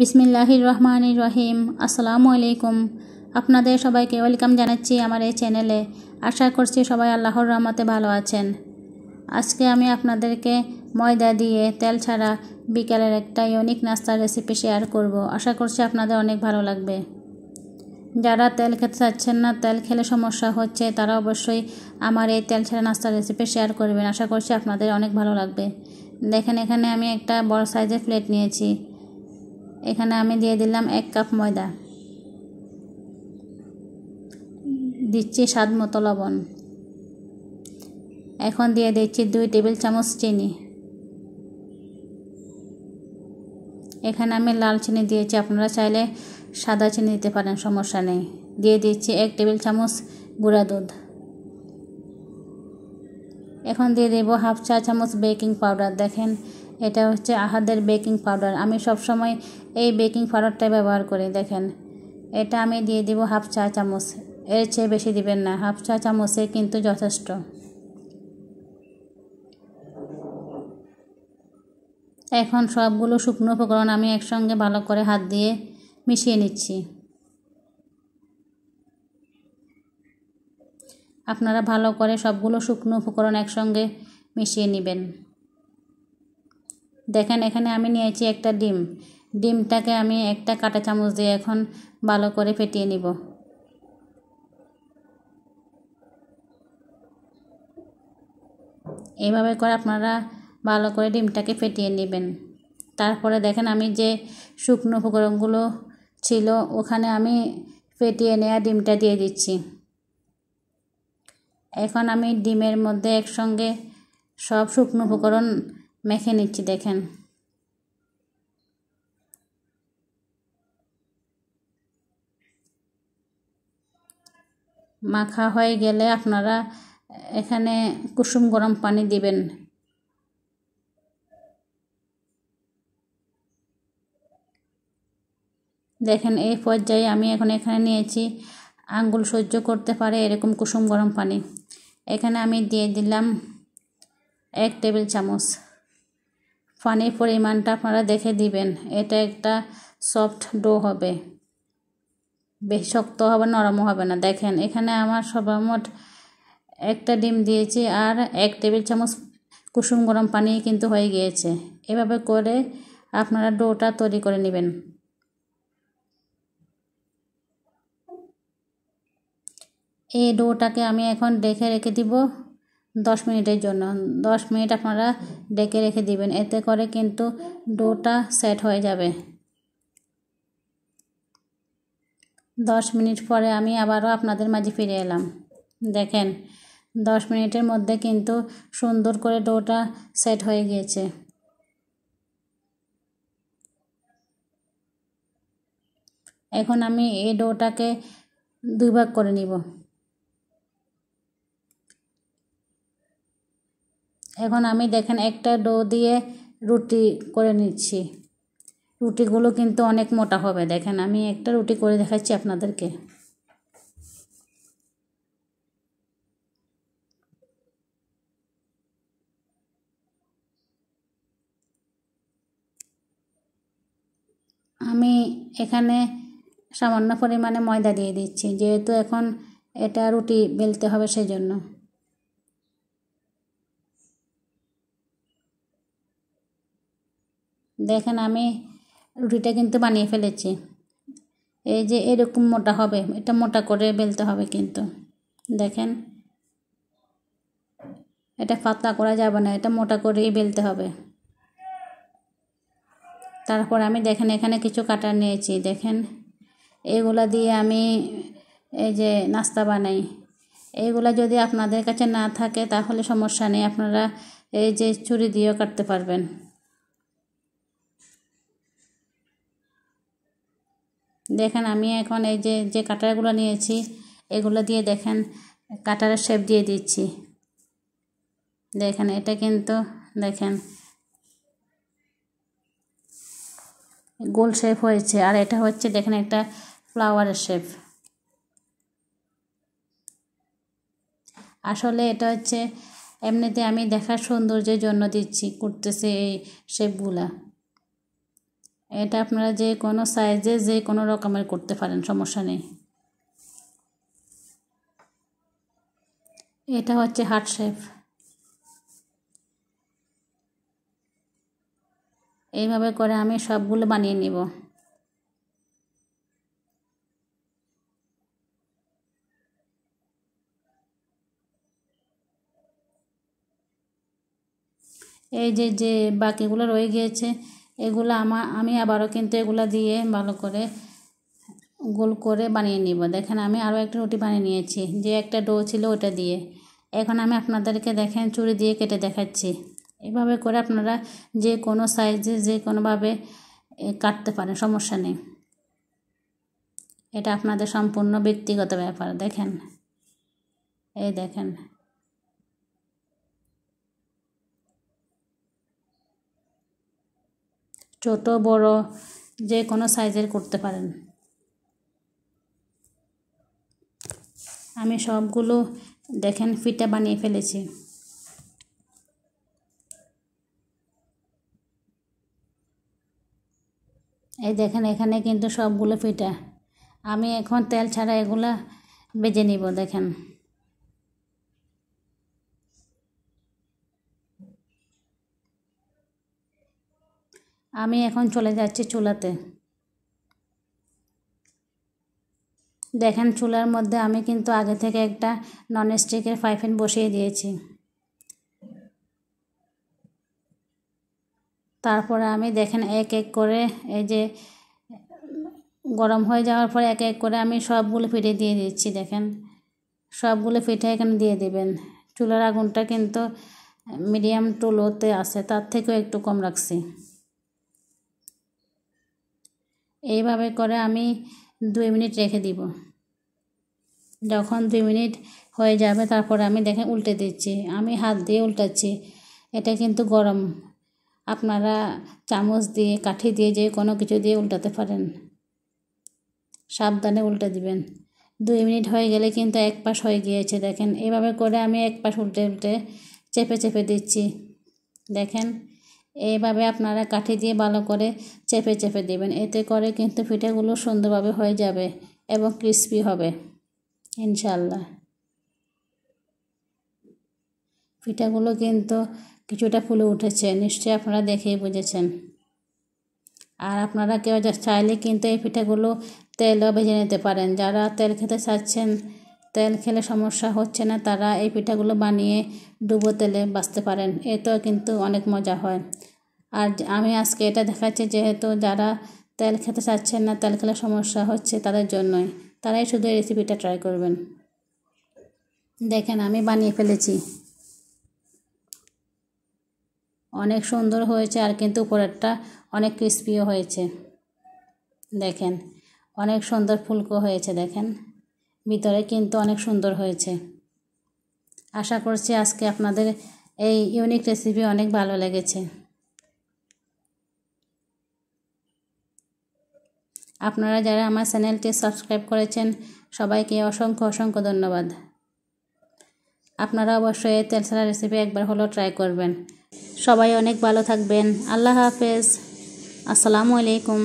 বিসমিল্লাহির রহমান রহিম আসসালামু আলাইকুম আপনাদের সবাইকে ওয়েলকাম জানাচ্ছি আমার এই চ্যানেলে আশা করছি সবাই আল্লাহর রহমতে ভালো আছেন আজকে আমি আপনাদেরকে ময়দা দিয়ে তেল ছাড়া বিকালের একটা ইউনিক নাস্তার রেসিপি শেয়ার করব আশা করছি আপনাদের অনেক ভালো লাগবে যারা তেল খেতে চাচ্ছেন না তেল খেলে সমস্যা হচ্ছে তারা অবশ্যই আমার এই তেল ছাড়া নাস্তার রেসিপি শেয়ার করবেন আশা করছি আপনাদের অনেক ভালো লাগবে দেখেন এখানে আমি একটা বড় সাইজের প্লেট নিয়েছি এখানে আমি দিয়ে দিলাম এক কাপ ময়দা দিচ্ছি স্বাদ মতো লবণ এখন দিয়ে দিচ্ছি দুই টেবিল চামচ চিনি এখানে আমি লাল চিনি দিয়েছি আপনারা চাইলে সাদা চিনি দিতে পারেন সমস্যা নেই দিয়ে দিচ্ছি এক টেবিল চামচ গুঁড়া দুধ এখন দিয়ে দেব হাফ চা চামচ বেকিং পাউডার দেখেন এটা হচ্ছে আহাদের বেকিং পাউডার আমি সবসময় এই বেকিং পাউডারটাই ব্যবহার করি দেখেন এটা আমি দিয়ে দিব হাফ চা চামচ এর চেয়ে বেশি দিবেন না হাফ চা চামচে কিন্তু যথেষ্ট এখন সবগুলো শুকনো উপকরণ আমি একসঙ্গে ভালো করে হাত দিয়ে মিশিয়ে নিচ্ছি আপনারা ভালো করে সবগুলো শুকনো উপকরণ একসঙ্গে মিশিয়ে নেবেন দেখেন এখানে আমি নিয়েছি একটা ডিম ডিমটাকে আমি একটা কাঁটা চামচ দিয়ে এখন ভালো করে ফেটিয়ে নিব এইভাবে করে আপনারা ভালো করে ডিমটাকে ফেটিয়ে নেবেন তারপরে দেখেন আমি যে শুকনো উপকরণগুলো ছিল ওখানে আমি ফেটিয়ে নেওয়া ডিমটা দিয়ে দিচ্ছি এখন আমি ডিমের মধ্যে একসঙ্গে সব শুকনো ফুকরণ মেখে নিচ্ছি দেখেন মাখা হয়ে গেলে আপনারা এখানে কুসুম গরম পানি দিবেন দেখেন এই পর্যায়ে আমি এখন এখানে নিয়েছি আঙ্গুল সহ্য করতে পারে এরকম কুসুম গরম পানি এখানে আমি দিয়ে দিলাম এক টেবিল চামচ পানির পরিমাণটা আপনারা দেখে দিবেন এটা একটা সফট ডো হবে বেশ শক্ত হবে নরমও হবে না দেখেন এখানে আমার সর্বমোট একটা ডিম দিয়েছি আর এক টেবিল চামচ কুসুম গরম পানি কিন্তু হয়ে গিয়েছে এভাবে করে আপনারা ডোটা তৈরি করে নেবেন এই ডোটাকে আমি এখন দেখে রেখে দিব দশ মিনিটের জন্য দশ মিনিট আপনারা ডেকে রেখে দিবেন এতে করে কিন্তু ডোটা সেট হয়ে যাবে দশ মিনিট পরে আমি আবারও আপনাদের মাঝে ফিরে এলাম দেখেন দশ মিনিটের মধ্যে কিন্তু সুন্দর করে ডোটা সেট হয়ে গিয়েছে এখন আমি এই ডোটাকে দুই ভাগ করে নিব এখন আমি দেখেন একটা ডো দিয়ে রুটি করে নিচ্ছি রুটিগুলো কিন্তু অনেক মোটা হবে দেখেন আমি একটা রুটি করে দেখাচ্ছি আপনাদেরকে আমি এখানে সামান্য পরিমাণে ময়দা দিয়ে দিচ্ছি যেহেতু এখন এটা রুটি বেলতে হবে সেই জন্য দেখেন আমি রুটিটা কিন্তু বানিয়ে ফেলেছি এই যে এরকম মোটা হবে এটা মোটা করে বেলতে হবে কিন্তু দেখেন এটা পাতলা করা যাবে না এটা মোটা করেই বেলতে হবে তারপর আমি দেখেন এখানে কিছু কাটা নিয়েছি দেখেন এগুলা দিয়ে আমি এই যে নাস্তা বানাই এইগুলা যদি আপনাদের কাছে না থাকে তাহলে সমস্যা নেই আপনারা এই যে ছুরি দিয়েও কাটতে পারবেন দেখেন আমি এখন এই যে যে কাটারগুলো নিয়েছি এগুলো দিয়ে দেখেন কাটারের শেপ দিয়ে দিচ্ছি দেখেন এটা কিন্তু দেখেন গোল শেপ হয়েছে আর এটা হচ্ছে দেখেন একটা ফ্লাওয়ারের শেপ আসলে এটা হচ্ছে এমনিতে আমি দেখার সৌন্দর্যের জন্য দিচ্ছি করতেছে এই শেপগুলা এটা আপনারা যে কোনো সাইজে যে কোনো রকমের করতে পারেন সমস্যা নেই এটা হচ্ছে হার্ট শেপ এইভাবে করে আমি সবগুলো বানিয়ে নিব এই যে যে বাকিগুলো রয়ে গিয়েছে এগুলো আমার আমি আবারও কিন্তু এগুলো দিয়ে ভালো করে গোল করে বানিয়ে নিব দেখেন আমি আরও একটা রুটি বানিয়ে নিয়েছি যে একটা ডো ছিল ওটা দিয়ে এখন আমি আপনাদেরকে দেখেন চুড়ি দিয়ে কেটে দেখাচ্ছি এভাবে করে আপনারা যে কোনো সাইজে যে কোনোভাবে কাটতে পারেন সমস্যা নেই এটা আপনাদের সম্পূর্ণ ব্যক্তিগত ব্যাপার দেখেন এই দেখেন ছোট বড় যে কোনো সাইজের করতে পারেন আমি সবগুলো দেখেন ফিটা বানিয়ে ফেলেছি এই দেখেন এখানে কিন্তু সবগুলো ফিটা আমি এখন তেল ছাড়া এগুলা বেজে নিব দেখেন আমি এখন চলে যাচ্ছি চুলাতে দেখেন চুলার মধ্যে আমি কিন্তু আগে থেকে একটা নন স্টিকের ফাইফেন বসিয়ে দিয়েছি তারপরে আমি দেখেন এক এক করে এই যে গরম হয়ে যাওয়ার পরে এক এক করে আমি সবগুলো পিঠে দিয়ে দিচ্ছি দেখেন সবগুলো পিঠে এখানে দিয়ে দেবেন চুলার আগুনটা কিন্তু মিডিয়াম টু লোতে আছে তার থেকেও একটু কম রাখছি এইভাবে করে আমি দুই মিনিট রেখে দিব যখন দুই মিনিট হয়ে যাবে তারপরে আমি দেখে উল্টে দিচ্ছি আমি হাত দিয়ে উল্টাচ্ছি এটা কিন্তু গরম আপনারা চামচ দিয়ে কাঠি দিয়ে যে কোনো কিছু দিয়ে উল্টাতে পারেন সাবধানে উল্টে দিবেন দুই মিনিট হয়ে গেলে কিন্তু এক পাশ হয়ে গিয়েছে দেখেন এভাবে করে আমি এক পাশ উল্টে উল্টে চেপে চেপে দিচ্ছি দেখেন এইভাবে আপনারা কাঠি দিয়ে ভালো করে চেপে চেপে দেবেন এতে করে কিন্তু পিঠেগুলো সুন্দরভাবে হয়ে যাবে এবং ক্রিসপি হবে ইনশাল্লাহ পিঠাগুলো কিন্তু কিছুটা ফুলে উঠেছে নিশ্চয়ই আপনারা দেখেই বুঝেছেন আর আপনারা কেউ চাইলে কিন্তু এই পিঠাগুলো তেলও ভেজে নিতে পারেন যারা তেল খেতে চাচ্ছেন তেল খেলে সমস্যা হচ্ছে না তারা এই পিঠাগুলো বানিয়ে ডুবো তেলে বাঁচতে পারেন এতেও কিন্তু অনেক মজা হয় আর আমি আজকে এটা দেখাচ্ছি যেহেতু যারা তেল খেতে চাচ্ছেন না তেল খেলে সমস্যা হচ্ছে তাদের জন্যই তারাই শুধু এই রেসিপিটা ট্রাই করবেন দেখেন আমি বানিয়ে ফেলেছি অনেক সুন্দর হয়েছে আর কিন্তু উপরেরটা অনেক ক্রিস্পিও হয়েছে দেখেন অনেক সুন্দর ফুলকো হয়েছে দেখেন ভিতরে কিন্তু অনেক সুন্দর হয়েছে আশা করছি আজকে আপনাদের এই ইউনিক রেসিপি অনেক ভালো লেগেছে আপনারা যারা আমার চ্যানেলটি সাবস্ক্রাইব করেছেন সবাইকে অসংখ্য অসংখ্য ধন্যবাদ আপনারা অবশ্যই এই তেলসারা রেসিপি একবার হলো ট্রাই করবেন সবাই অনেক ভালো থাকবেন আল্লাহ হাফেজ আসসালামু আলাইকুম